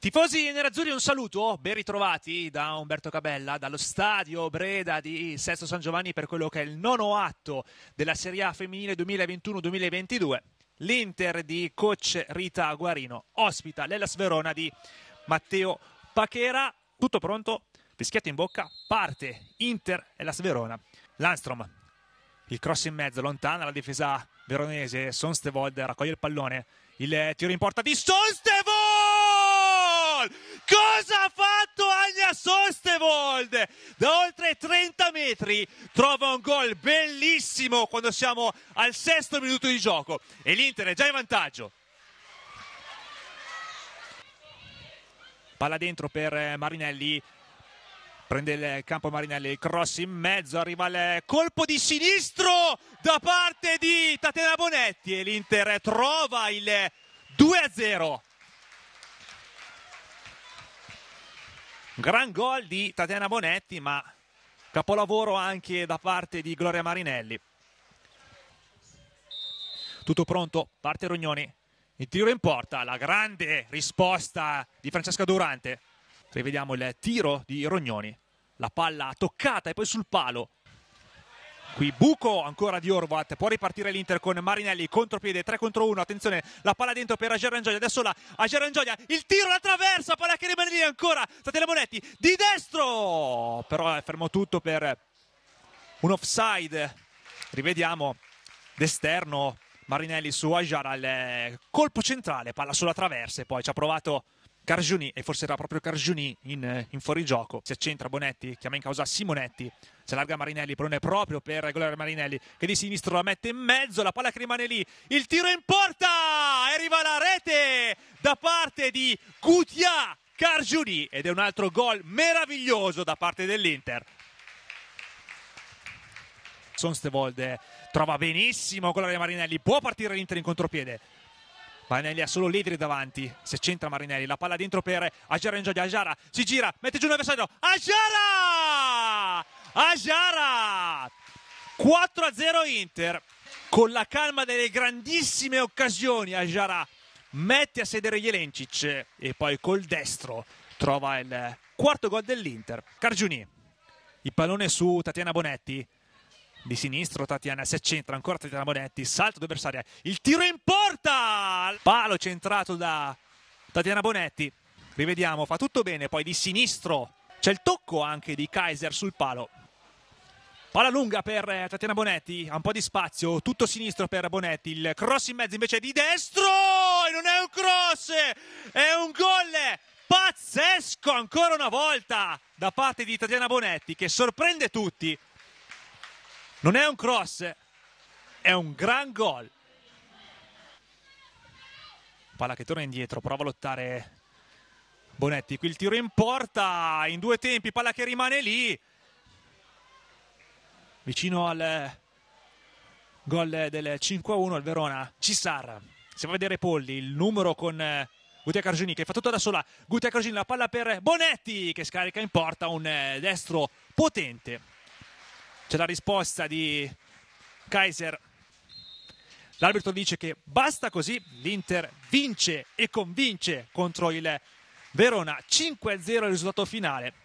Tifosi nerazzurri, un saluto, ben ritrovati da Umberto Cabella, dallo stadio Breda di Sesto San Giovanni per quello che è il nono atto della Serie A femminile 2021-2022. L'Inter di coach Rita Guarino ospita l'Elas Verona di Matteo Pachera. Tutto pronto, fischietto in bocca, parte Inter-Elas Verona. Landstrom, il cross in mezzo, lontana la difesa veronese. Sonstevold raccoglie il pallone, il tiro in porta di Sonstevold! Cosa ha fatto Agna Sostevold? Da oltre 30 metri trova un gol bellissimo quando siamo al sesto minuto di gioco e l'Inter è già in vantaggio. Palla dentro per eh, Marinelli, prende il campo Marinelli, cross in mezzo, arriva il colpo di sinistro da parte di Tatena Bonetti e l'Inter trova il 2-0. Gran gol di Tatiana Bonetti, ma capolavoro anche da parte di Gloria Marinelli. Tutto pronto, parte Rognoni. Il tiro in porta, la grande risposta di Francesca Durante. Rivediamo il tiro di Rognoni. La palla toccata e poi sul palo Qui buco ancora di Orvat, può ripartire l'Inter con Marinelli, contropiede 3 contro 1, attenzione, la palla dentro per Ager Rangioia, adesso la Ager Rangioia, il tiro, la traversa, palla che rimane lì ancora, Statele Bonetti, di destro, però è eh, fermo tutto per un offside, rivediamo, d'esterno Marinelli su Ajar al eh, colpo centrale, palla sulla traversa e poi ci ha provato... Cargiuni, e forse era proprio Cargiuni in, eh, in fuorigioco, si accentra Bonetti, chiama in causa Simonetti, si allarga Marinelli, però non è proprio per regolare Marinelli, che di sinistro la mette in mezzo, la palla che rimane lì, il tiro in porta, e arriva la rete da parte di Gutia Cargiuni, ed è un altro gol meraviglioso da parte dell'Inter. Sonstevolde eh, trova benissimo quella di Marinelli, può partire l'Inter in contropiede, Marinelli ha solo Ledri davanti, se c'entra Marinelli, la palla dentro per Ajara in gioia, Ajara si gira, mette giù l'avversario. Ajara! Ajara! 4-0 Inter, con la calma delle grandissime occasioni Ajara mette a sedere Jelencic e poi col destro trova il quarto gol dell'Inter. Cargiuni, il pallone su Tatiana Bonetti, di sinistro Tatiana si accentra ancora Tatiana Bonetti salto d'avversaria il tiro in porta palo centrato da Tatiana Bonetti rivediamo fa tutto bene poi di sinistro c'è il tocco anche di Kaiser sul palo palla lunga per eh, Tatiana Bonetti ha un po' di spazio tutto sinistro per Bonetti il cross in mezzo invece è di destro e non è un cross è un gol pazzesco ancora una volta da parte di Tatiana Bonetti che sorprende tutti non è un cross, è un gran gol. Palla che torna indietro, prova a lottare Bonetti. Qui il tiro in porta, in due tempi, palla che rimane lì. Vicino al gol del 5-1 al Verona. Cissar, se va a vedere Polli, il numero con... Eh, Gutia Cargini che fa tutto da sola. Gutia Cargini la palla per Bonetti che scarica in porta un eh, destro potente. C'è la risposta di Kaiser. L'arbitro dice che basta così, l'Inter vince e convince contro il Verona 5-0 il risultato finale.